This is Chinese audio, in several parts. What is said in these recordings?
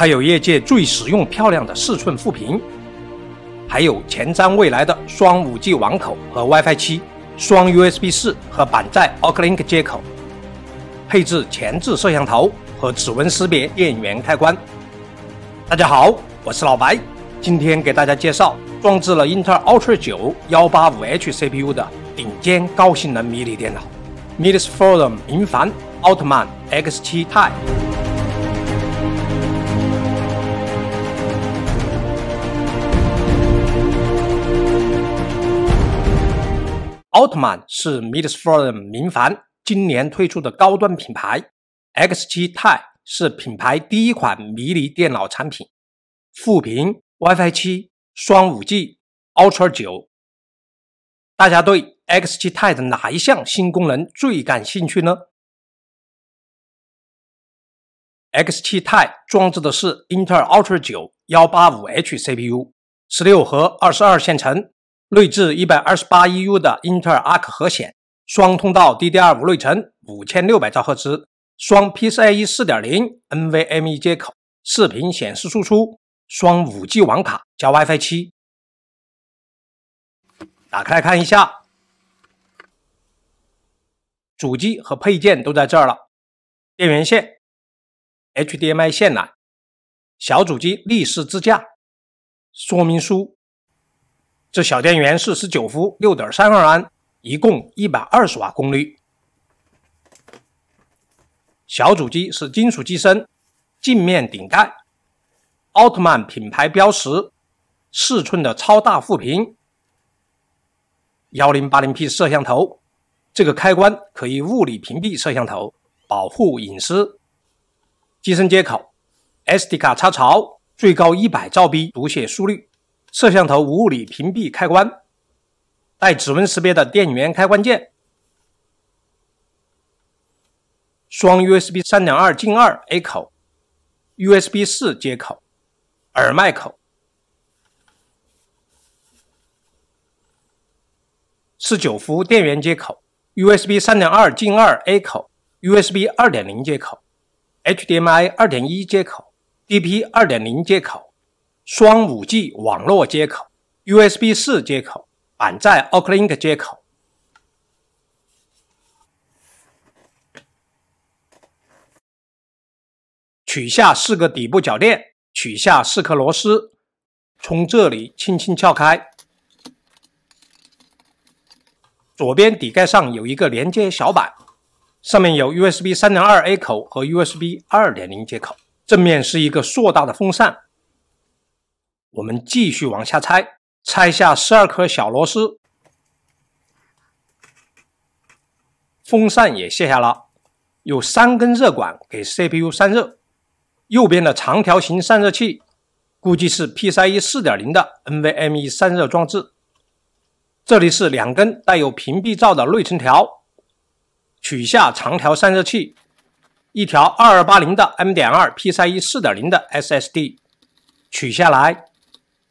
它有业界最实用漂亮的四寸副屏，还有前瞻未来的双五 G 网口和 WiFi 七、双 USB 四和板载 OcLink 接口，配置前置摄像头和指纹识别电源开关。大家好，我是老白，今天给大家介绍装置了英特尔 Ultra 九幺八五 H CPU 的顶尖高性能迷你电脑 ——Midas Forum 银凡奥特曼 X 七 i 奥特曼是 m i d s f o r u m 名凡今年推出的高端品牌，X7 Ti 是品牌第一款迷你电脑产品，副屏 WiFi 七双五 G Ultra 九。大家对 X7 Ti 的哪一项新功能最感兴趣呢？X7 Ti 装置的是英特尔 Ultra 九幺八五 H CPU，十六核二十二线程。内置一百二十八 EU 的英特尔 Arc 核显，双通道 DDR 五内存，五千六百兆赫兹，双 PCIe 四点零 NVMe 接口，视频显示输出，双五 G 网卡加 WiFi 七。打开来看一下，主机和配件都在这儿了，电源线，HDMI 线缆，小主机立式支架，说明书。这小电源四十九伏六点三二安，一共一百二十瓦功率。小主机是金属机身，镜面顶盖，奥特曼品牌标识，四寸的超大副屏，幺零八零 P 摄像头，这个开关可以物理屏蔽摄像头，保护隐私。机身接口，SD 卡插槽，最高一百兆 B 读写速率。摄像头物理屏蔽开关，带指纹识别的电源开关键，双 USB 三点二进二 A 口，USB 四接口，耳麦口，四九伏电源接口，USB 三点二进二 A 口，USB 二点零接口，HDMI 二点一接口，DP 二点零接口。双五 G 网络接口、USB 四接口、板载 OCLINK 接口。取下四个底部脚垫，取下四颗螺丝，从这里轻轻撬开。左边底盖上有一个连接小板，上面有 USB 三点二 A 口和 USB 二点零接口。正面是一个硕大的风扇。我们继续往下拆，拆下十二颗小螺丝，风扇也卸下了，有三根热管给 CPU 散热，右边的长条形散热器估计是 PCI 四点零的 NVMe 散热装置，这里是两根带有屏蔽罩的内存条，取下长条散热器，一条二二八零的 M 点二 PCI 四点零的 SSD，取下来。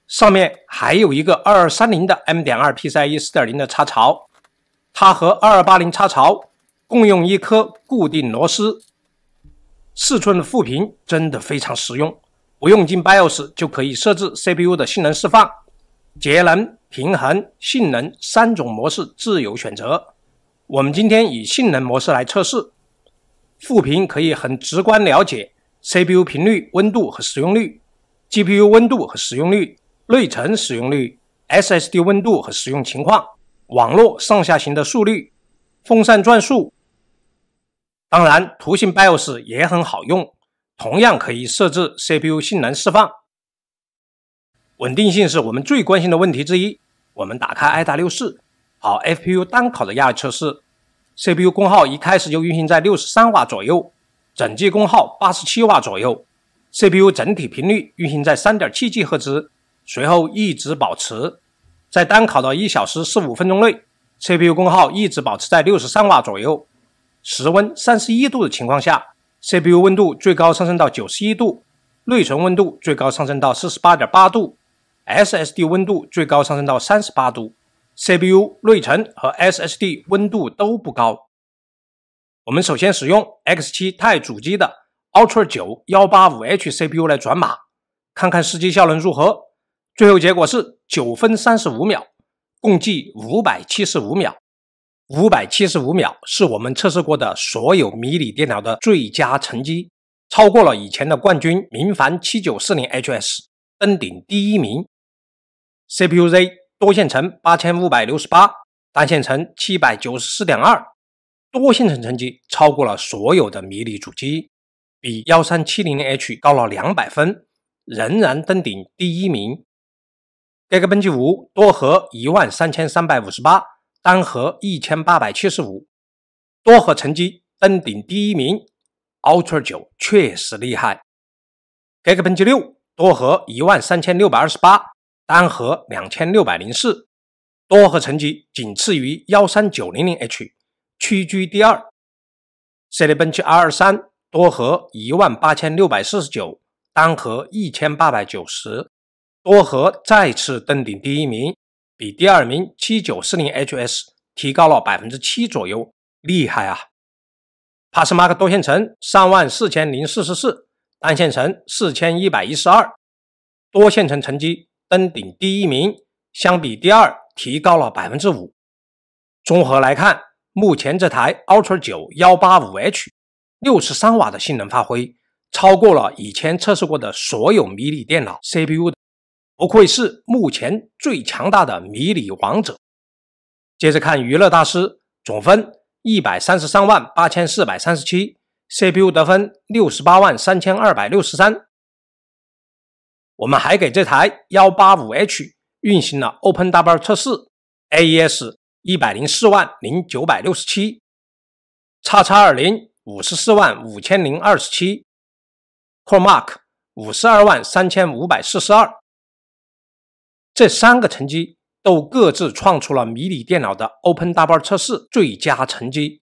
上面还有一个二二三零的 M 点二 PCI 四点零的插槽，它和二二八零插槽共用一颗固定螺丝。四寸的副屏真的非常实用，不用进 BIOS 就可以设置 CPU 的性能释放、节能、平衡、性能三种模式自由选择。我们今天以性能模式来测试，副屏可以很直观了解 CPU 频率、温度和使用率，GPU 温度和使用率。内存使用率、SSD 温度和使用情况、网络上下行的速率、风扇转速。当然，图形 BIOS 也很好用，同样可以设置 CPU 性能释放。稳定性是我们最关心的问题之一。我们打开 i 达六四，好 f p u 单烤的压力测试，CPU 功耗一开始就运行在六十三瓦左右，整机功耗八十七瓦左右，CPU 整体频率运行在三点七 G 赫兹。随后一直保持在单烤的一小时四十五分钟内，CPU 功耗一直保持在六十三瓦左右，室温三十一度的情况下，CPU 温度最高上升到九十一度，内存温度最高上升到四十八点八度，SSD 温度最高上升到三十八度，CPU、内存和 SSD 温度都不高。我们首先使用 X7 钛主机的 Ultra 九幺八五 H CPU 来转码，看看实际效能如何。最后结果是九分三十五秒，共计五百七十五秒。五百七十五秒是我们测试过的所有迷你电脑的最佳成绩，超过了以前的冠军明矾七九四零 HS 登顶第一名。CPUZ 多线程八千五百六十八，单线程七百九十四点二，多线程成绩超过了所有的迷你主机，比幺三七零零 H 高了两百分，仍然登顶第一名。g 个 e k 五多核一万三千三百五十八，单核一千八百七十五，多核成绩登顶第一名，Ultra 九确实厉害。g 个 e k 六多核一万三千六百二十八，单核两千六百零四，多核成绩仅次于幺三九零零 H，屈居第二。c i n e R 二三多核一万八千六百四十九，单核一千八百九十。多核再次登顶第一名，比第二名七九四零 HS 提高了百分之七左右，厉害啊！PassMark 多线程三万四千零四十四，单线程四千一百一十二，多线程成绩登顶第一名，相比第二提高了百分之五。综合来看，目前这台 Ultra 九幺八五 H 六十三瓦的性能发挥，超过了以前测试过的所有迷你电脑 CPU 的。不愧是目前最强大的迷你王者。接着看娱乐大师总分一百三十三万八千四百三十七，CPU 得分六十八万三千二百六十三。我们还给这台幺八五 H 运行了 OpenW 测试，AES 一百零四万零九百六十七，叉叉二零五十四万五千零二十七，CoreMark 五十二万三千五百四十二。这三个成绩都各自创出了迷你电脑的 o p e n w r 测试最佳成绩。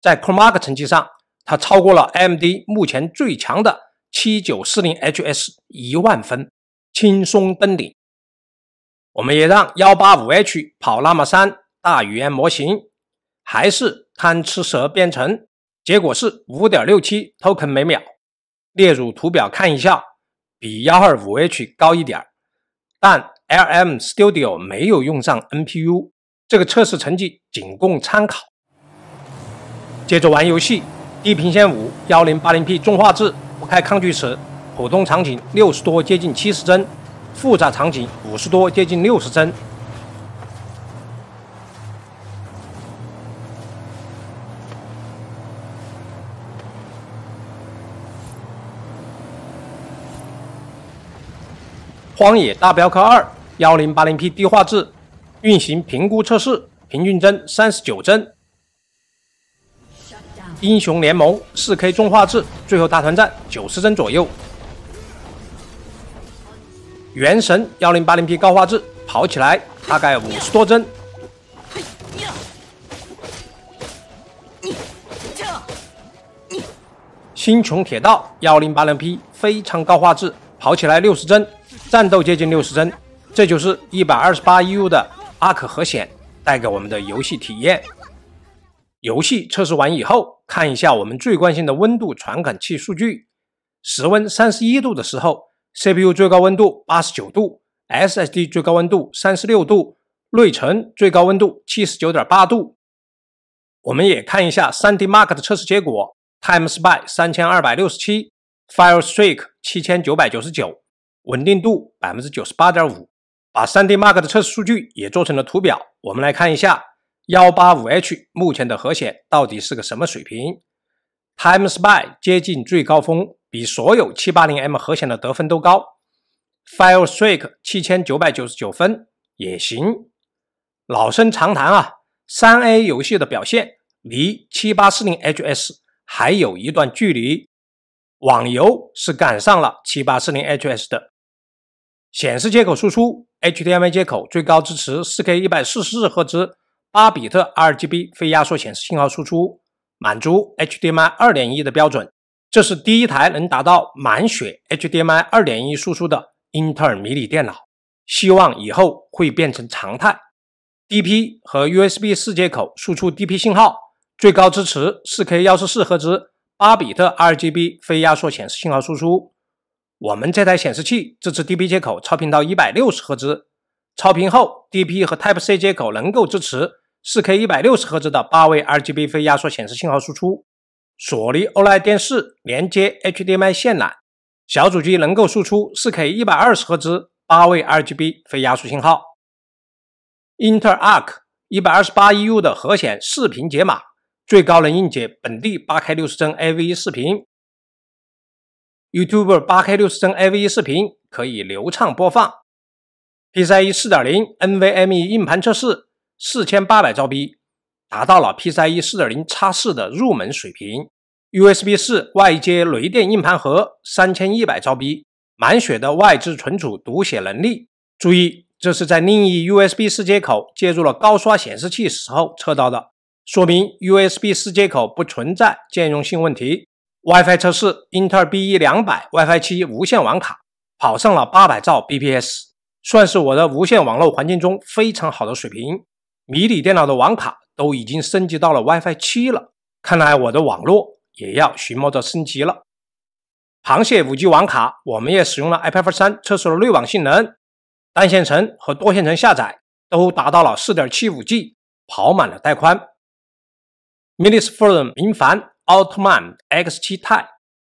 在 Chroma r k 成绩上，它超过了 MD 目前最强的7940 HS 一万分，轻松登顶。我们也让 185H 跑那么三大语言模型，还是贪吃蛇编程，结果是5.67 token 每秒。列入图表看一下，比 125H 高一点儿。但 LM Studio 没有用上 NPU，这个测试成绩仅供参考。接着玩游戏，《地平线五》1080P 中画质，不开抗锯齿，普通场景六十多，接近七十帧；复杂场景五十多，接近六十帧。荒野大镖客二，幺零八零 P 低画质，运行评估测试，平均帧三十九帧。英雄联盟四 K 中画质，最后大团战九十帧左右。原神幺零八零 P 高画质，跑起来大概五十多帧。星穹铁道幺零八零 P 非常高画质，跑起来六十帧。战斗接近六十帧，这就是一百二十八 U 的阿克核显带给我们的游戏体验。游戏测试完以后，看一下我们最关心的温度传感器数据。室温三十一度的时候，CPU 最高温度八十九度，SSD 最高温度三十六度，内存最高温度七十九点八度。我们也看一下 3DMark 的测试结果，Time Spy 三千二百六十七，Fire Strike 七千九百九十九。稳定度百分之九十八点五，把 3D Mark 的测试数据也做成了图表，我们来看一下幺八五 H 目前的核显到底是个什么水平。Time Spy 接近最高峰，比所有七八零 M 核显的得分都高。Fire Strike 七千九百九十九分也行。老生常谈啊，三 A 游戏的表现离七八四零 HS 还有一段距离，网游是赶上了七八四零 HS 的。显示接口输出 HDMI 接口最高支持 4K 144赫兹，8比特 RGB 非压缩显示信号输出，满足 HDMI 2.1的标准。这是第一台能达到满血 HDMI 2.1输出的英特尔迷你电脑，希望以后会变成常态。DP 和 USB 四接口输出 DP 信号，最高支持 4K 144赫兹，8比特 RGB 非压缩显示信号输出。我们这台显示器支持 DP 接口超频到一百六十赫兹，超频后 DP 和 Type-C 接口能够支持四 K 一百六十赫兹的八位 RGB 非压缩显示信号输出。索尼 OLED 电视连接 HDMI 线缆，小主机能够输出四 K 一百二十赫兹八位 RGB 非压缩信号。i n t e r Arc 一百二十八 EU 的核显视频解码，最高能硬解本地八 K 六十帧 a v 视频。YouTube 八 K 六十帧 AV1 视频可以流畅播放。PCIe 4.0 NVMe 硬盘测试四千八百兆 B，达到了 PCIe 4.0 x4 的入门水平。USB 4外接雷电硬盘盒三千一百兆 B，满血的外置存储读写能力。注意，这是在另一 USB 4接口接入了高刷显示器时候测到的，说明 USB 4接口不存在兼容性问题。WiFi 测试，英特尔 b 一两百 WiFi 七无线网卡跑上了八百兆 bps，算是我的无线网络环境中非常好的水平。迷你电脑的网卡都已经升级到了 WiFi 七了，看来我的网络也要寻摸着升级了。螃蟹五 G 网卡，我们也使用了 i p a d 三测试了内网性能，单线程和多线程下载都达到了四点七五 G，跑满了带宽。Minisforum 明凡。奥特曼 X 七钛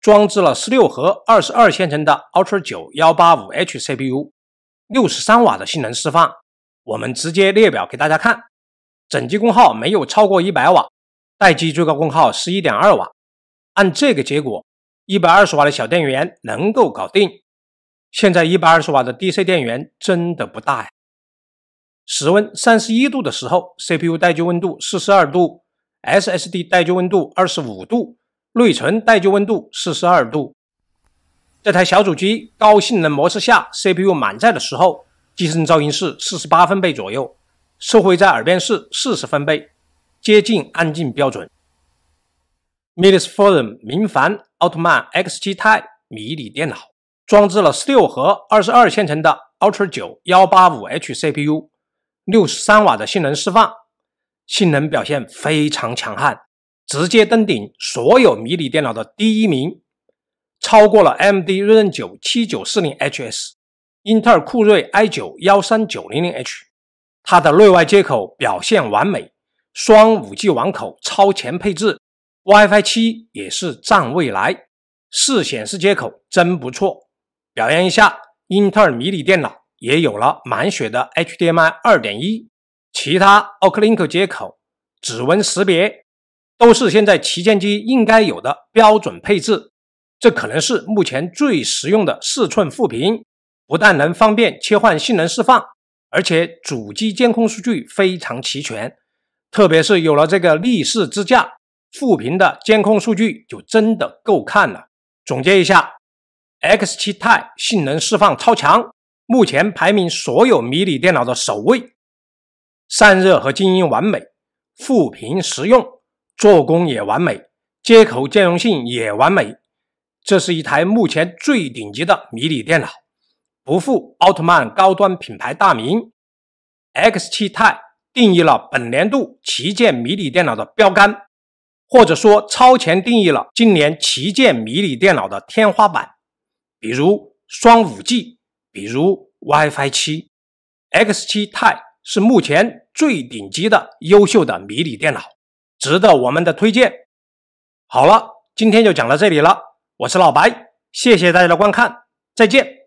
装置了十六核二十二线程的 Ultra 九幺八五 H CPU，六十三瓦的性能释放，我们直接列表给大家看，整机功耗没有超过一百瓦，待机最高功耗十一点二瓦。按这个结果，一百二十瓦的小电源能够搞定。现在一百二十瓦的 DC 电源真的不大呀。室温三十一度的时候，CPU 待机温度四十二度。SSD 待机温度二十五度，内存待机温度四十二度。这台小主机高性能模式下 CPU 满载的时候，机身噪音是四十八分贝左右，收会在耳边是四十分贝，接近安静标准。Minisforum 明凡奥特曼 X 七 i 迷你电脑，装置了十六核二十二线程的 Ultra 九幺八五 H CPU，六十三瓦的性能释放。性能表现非常强悍，直接登顶所有迷你电脑的第一名，超过了 M D 锐刃九七九四零 H S，英特尔酷睿 i 九幺三九零零 H。它的内外接口表现完美，双五 G 网口超前配置，WiFi 七也是占未来，四显示接口真不错，表扬一下英特尔迷你电脑也有了满血的 HDMI 二点一。其他 OcLink 接口、指纹识别都是现在旗舰机应该有的标准配置。这可能是目前最实用的四寸副屏，不但能方便切换性能释放，而且主机监控数据非常齐全。特别是有了这个立式支架，副屏的监控数据就真的够看了。总结一下，X7 i 性能释放超强，目前排名所有迷你电脑的首位。散热和静音完美，副屏实用，做工也完美，接口兼容性也完美。这是一台目前最顶级的迷你电脑，不负奥特曼高端品牌大名。X 七钛定义了本年度旗舰迷你电脑的标杆，或者说超前定义了今年旗舰迷你电脑的天花板。比如双五 G，比如 WiFi 七，X 七钛。是目前最顶级的优秀的迷你电脑，值得我们的推荐。好了，今天就讲到这里了。我是老白，谢谢大家的观看，再见。